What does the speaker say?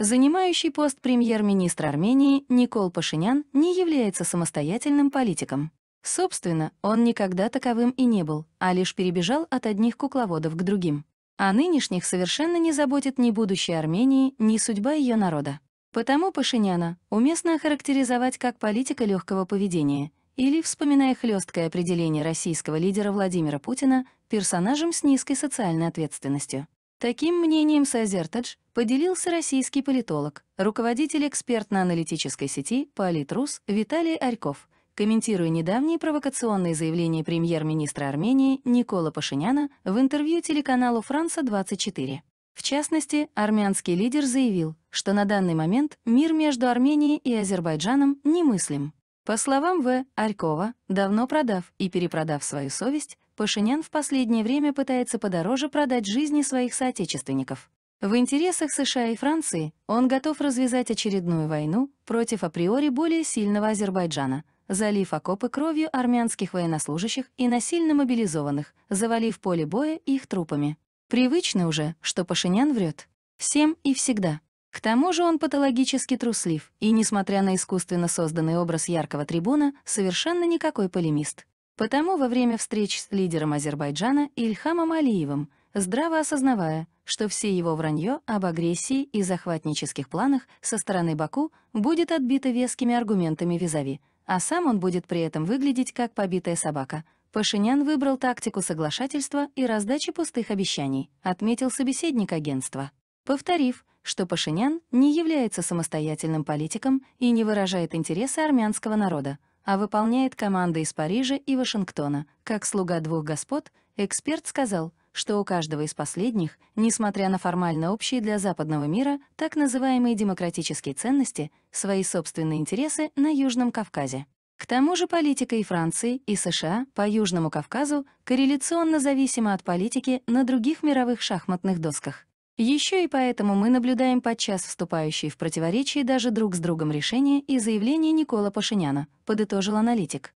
Занимающий пост премьер-министр Армении Никол Пашинян не является самостоятельным политиком. Собственно, он никогда таковым и не был, а лишь перебежал от одних кукловодов к другим. А нынешних совершенно не заботит ни будущее Армении, ни судьба ее народа. Потому Пашиняна уместно охарактеризовать как политика легкого поведения или, вспоминая хлесткое определение российского лидера Владимира Путина, персонажем с низкой социальной ответственностью. Таким мнением Сазертадж поделился российский политолог, руководитель экспертно-аналитической сети «Политрус» Виталий Арьков, комментируя недавние провокационные заявления премьер-министра Армении Никола Пашиняна в интервью телеканалу «Франца-24». В частности, армянский лидер заявил, что на данный момент мир между Арменией и Азербайджаном немыслим. По словам В. Арькова, давно продав и перепродав свою совесть, Пашинян в последнее время пытается подороже продать жизни своих соотечественников. В интересах США и Франции он готов развязать очередную войну против априори более сильного Азербайджана, залив окопы кровью армянских военнослужащих и насильно мобилизованных, завалив поле боя их трупами. Привычно уже, что Пашинян врет. Всем и всегда. К тому же он патологически труслив и, несмотря на искусственно созданный образ яркого трибуна, совершенно никакой полемист. Потому во время встреч с лидером Азербайджана Ильхамом Алиевым здраво осознавая, что все его вранье об агрессии и захватнических планах со стороны Баку будет отбито вескими аргументами визави, а сам он будет при этом выглядеть как побитая собака. Пашинян выбрал тактику соглашательства и раздачи пустых обещаний, отметил собеседник агентства, повторив, что Пашинян не является самостоятельным политиком и не выражает интересы армянского народа, а выполняет команды из Парижа и Вашингтона. Как слуга двух господ, эксперт сказал — что у каждого из последних, несмотря на формально общие для западного мира так называемые демократические ценности, свои собственные интересы на Южном Кавказе. К тому же политика и Франции, и США по Южному Кавказу корреляционно зависима от политики на других мировых шахматных досках. Еще и поэтому мы наблюдаем подчас вступающие в противоречие даже друг с другом решения и заявления Никола Пашиняна, подытожил аналитик.